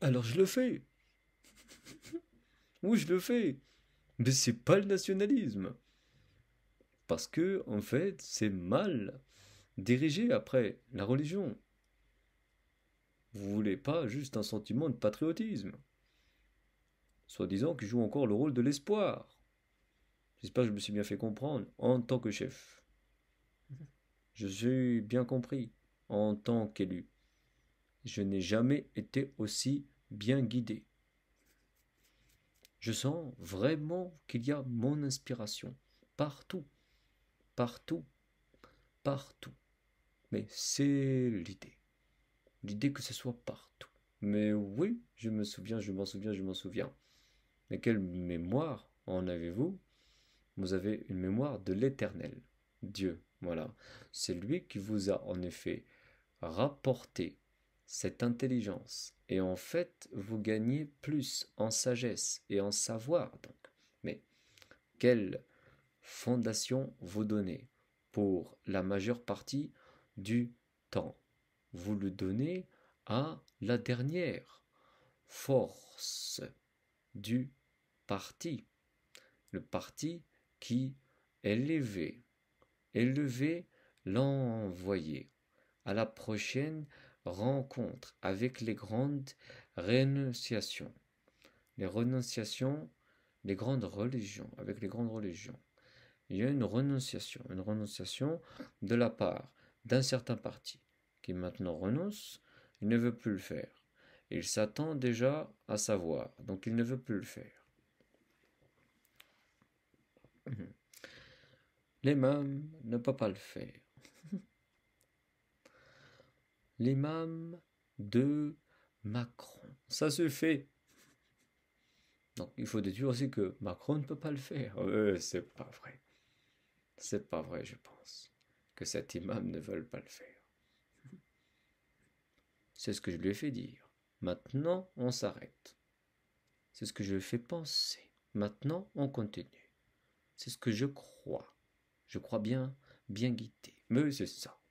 Alors je le fais. oui, je le fais. Mais c'est pas le nationalisme. Parce que, en fait, c'est mal dirigé après la religion. Vous voulez pas juste un sentiment de patriotisme. Soi-disant qui joue encore le rôle de l'espoir. J'espère que je me suis bien fait comprendre en tant que chef. Mhm. Je suis bien compris en tant qu'élu. Je n'ai jamais été aussi bien guidé. Je sens vraiment qu'il y a mon inspiration partout, partout, partout. Mais c'est l'idée. L'idée que ce soit partout. Mais oui, je me souviens, je m'en souviens, je m'en souviens. Mais quelle mémoire en avez-vous Vous avez une mémoire de l'éternel, Dieu. Voilà. C'est lui qui vous a en effet rapporté cette intelligence. Et en fait, vous gagnez plus en sagesse et en savoir. Mais quelle fondation vous donnez pour la majeure partie du temps Vous le donnez à la dernière force du parti. Le parti qui élevé élevé l'envoyé à la prochaine rencontre avec les grandes renonciations, les renonciations des grandes religions, avec les grandes religions. Il y a une renonciation, une renonciation de la part d'un certain parti qui maintenant renonce, il ne veut plus le faire. Il s'attend déjà à savoir, donc il ne veut plus le faire. Mhm. Les L'imam ne peut pas le faire l'imam de Macron. Ça se fait. Donc il faut déduire aussi que Macron ne peut pas le faire. c'est pas vrai. C'est pas vrai, je pense, que cet imam ne veut pas le faire. C'est ce que je lui ai fait dire. Maintenant, on s'arrête. C'est ce que je lui ai fait penser. Maintenant, on continue. C'est ce que je crois. Je crois bien, bien guider. Mais c'est ça.